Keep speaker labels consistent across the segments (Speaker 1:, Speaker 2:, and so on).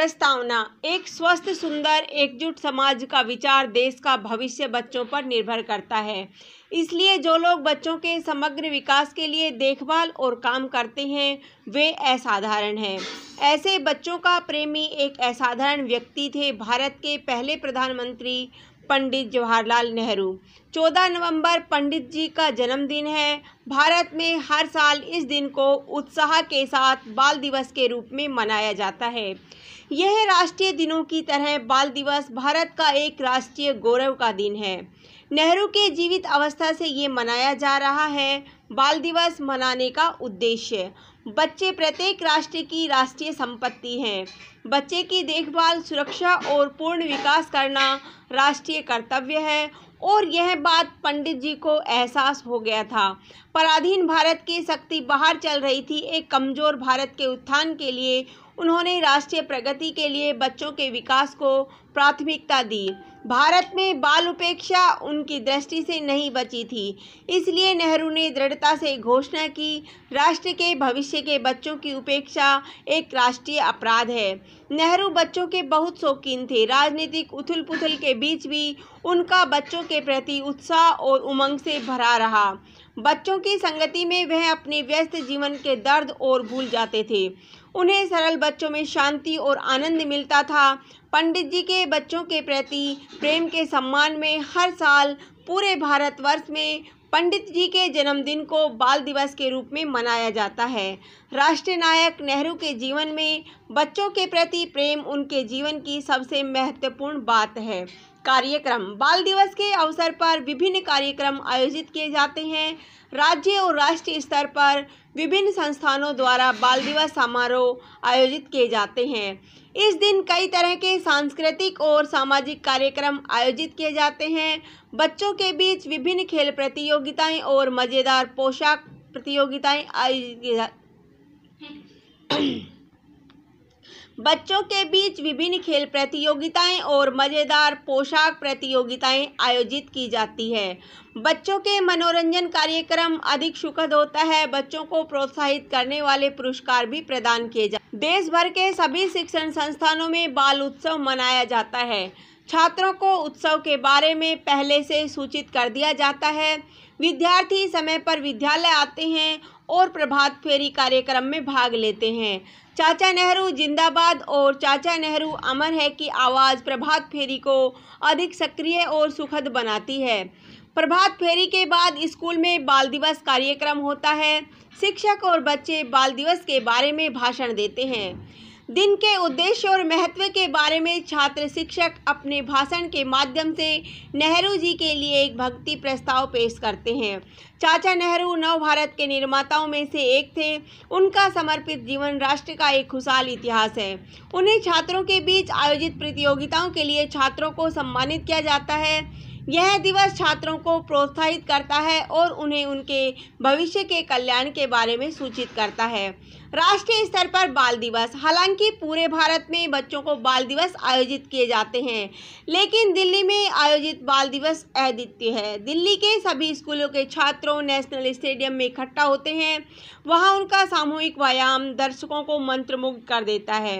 Speaker 1: प्रस्तावना एक स्वस्थ सुंदर एकजुट समाज का विचार देश का भविष्य बच्चों पर निर्भर करता है इसलिए जो लोग बच्चों के समग्र विकास के लिए देखभाल और काम करते हैं वे असाधारण हैं ऐसे बच्चों का प्रेमी एक असाधारण व्यक्ति थे भारत के पहले प्रधानमंत्री पंडित जवाहरलाल नेहरू 14 नवंबर पंडित जी का जन्मदिन है भारत में हर साल इस दिन को उत्साह के साथ बाल दिवस के रूप में मनाया जाता है यह राष्ट्रीय दिनों की तरह बाल दिवस भारत का एक राष्ट्रीय गौरव का दिन है नेहरू के जीवित अवस्था से ये मनाया जा रहा है बाल दिवस मनाने का उद्देश्य बच्चे प्रत्येक राष्ट्र की राष्ट्रीय संपत्ति हैं बच्चे की देखभाल सुरक्षा और पूर्ण विकास करना राष्ट्रीय कर्तव्य है और यह बात पंडित जी को एहसास हो गया था पराधीन भारत की शक्ति बाहर चल रही थी एक कमज़ोर भारत के उत्थान के लिए उन्होंने राष्ट्रीय प्रगति के लिए बच्चों के विकास को प्राथमिकता दी भारत में बाल उपेक्षा उनकी दृष्टि से नहीं बची थी इसलिए नेहरू ने दृढ़ता से घोषणा की राष्ट्र के भविष्य के बच्चों की उपेक्षा एक राष्ट्रीय अपराध है नेहरू बच्चों के बहुत शौकीन थे राजनीतिक उथल पुथल के बीच भी उनका बच्चों के प्रति उत्साह और उमंग से भरा रहा बच्चों की संगति में वह अपने व्यस्त जीवन के दर्द और भूल जाते थे उन्हें सरल बच्चों में शांति और आनंद मिलता था पंडित जी के बच्चों के प्रति प्रेम के सम्मान में हर साल पूरे भारतवर्ष में पंडित जी के जन्मदिन को बाल दिवस के रूप में मनाया जाता है राष्ट्र नायक नेहरू के जीवन में बच्चों के प्रति प्रेम उनके जीवन की सबसे महत्वपूर्ण बात है कार्यक्रम बाल दिवस के अवसर पर विभिन्न कार्यक्रम आयोजित किए जाते हैं राज्य और राष्ट्रीय स्तर पर विभिन्न संस्थानों द्वारा बाल दिवस समारोह आयोजित किए जाते हैं इस दिन कई तरह के सांस्कृतिक और सामाजिक कार्यक्रम आयोजित किए जाते हैं बच्चों के बीच विभिन्न खेल प्रतियोगिताएं और मज़ेदार पोशाक प्रतियोगिताएं आयोजित की जा बच्चों के बीच विभिन्न खेल प्रतियोगिताएं और मज़ेदार पोशाक प्रतियोगिताएं आयोजित की जाती है बच्चों के मनोरंजन कार्यक्रम अधिक सुखद होता है बच्चों को प्रोत्साहित करने वाले पुरस्कार भी प्रदान किए जाते देश भर के सभी शिक्षण संस्थानों में बाल उत्सव मनाया जाता है छात्रों को उत्सव के बारे में पहले से सूचित कर दिया जाता है विद्यार्थी समय पर विद्यालय आते हैं और प्रभात फेरी कार्यक्रम में भाग लेते हैं चाचा नेहरू जिंदाबाद और चाचा नेहरू अमर है की आवाज़ प्रभात फेरी को अधिक सक्रिय और सुखद बनाती है प्रभात फेरी के बाद स्कूल में बाल दिवस कार्यक्रम होता है शिक्षक और बच्चे बाल दिवस के बारे में भाषण देते हैं दिन के उद्देश्य और महत्व के बारे में छात्र शिक्षक अपने भाषण के माध्यम से नेहरू जी के लिए एक भक्ति प्रस्ताव पेश करते हैं चाचा नेहरू नव भारत के निर्माताओं में से एक थे उनका समर्पित जीवन राष्ट्र का एक खुशहाल इतिहास है उन्हें छात्रों के बीच आयोजित प्रतियोगिताओं के लिए छात्रों को सम्मानित किया जाता है यह दिवस छात्रों को प्रोत्साहित करता है और उन्हें उनके भविष्य के कल्याण के बारे में सूचित करता है राष्ट्रीय स्तर पर बाल दिवस हालांकि पूरे भारत में बच्चों को बाल दिवस आयोजित किए जाते हैं लेकिन दिल्ली में आयोजित बाल दिवस अद्वितीय है दिल्ली के सभी स्कूलों के छात्रों नेशनल स्टेडियम में इकट्ठा होते हैं वहां उनका सामूहिक व्यायाम दर्शकों को मंत्रमुग्ध कर देता है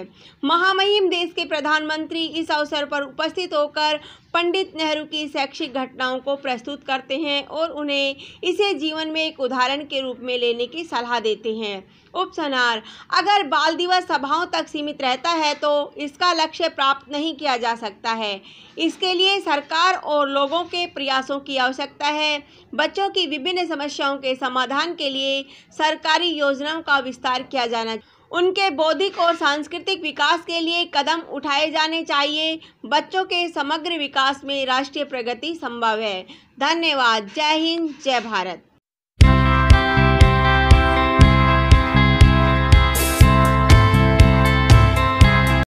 Speaker 1: महामहिम देश के प्रधानमंत्री इस अवसर पर उपस्थित होकर पंडित नेहरू की शैक्षिक ऐतिहासिक घटनाओं को प्रस्तुत करते हैं और उन्हें इसे जीवन में एक उदाहरण के रूप में लेने की सलाह देते हैं उपसनार अगर बाल दिवस सभाओं तक सीमित रहता है तो इसका लक्ष्य प्राप्त नहीं किया जा सकता है इसके लिए सरकार और लोगों के प्रयासों की आवश्यकता है बच्चों की विभिन्न समस्याओं के समाधान के लिए सरकारी योजनाओं का विस्तार किया जाना उनके बौद्धिक और सांस्कृतिक विकास के लिए कदम उठाए जाने चाहिए बच्चों के समग्र विकास में राष्ट्रीय प्रगति संभव है धन्यवाद जय हिंद जय भारत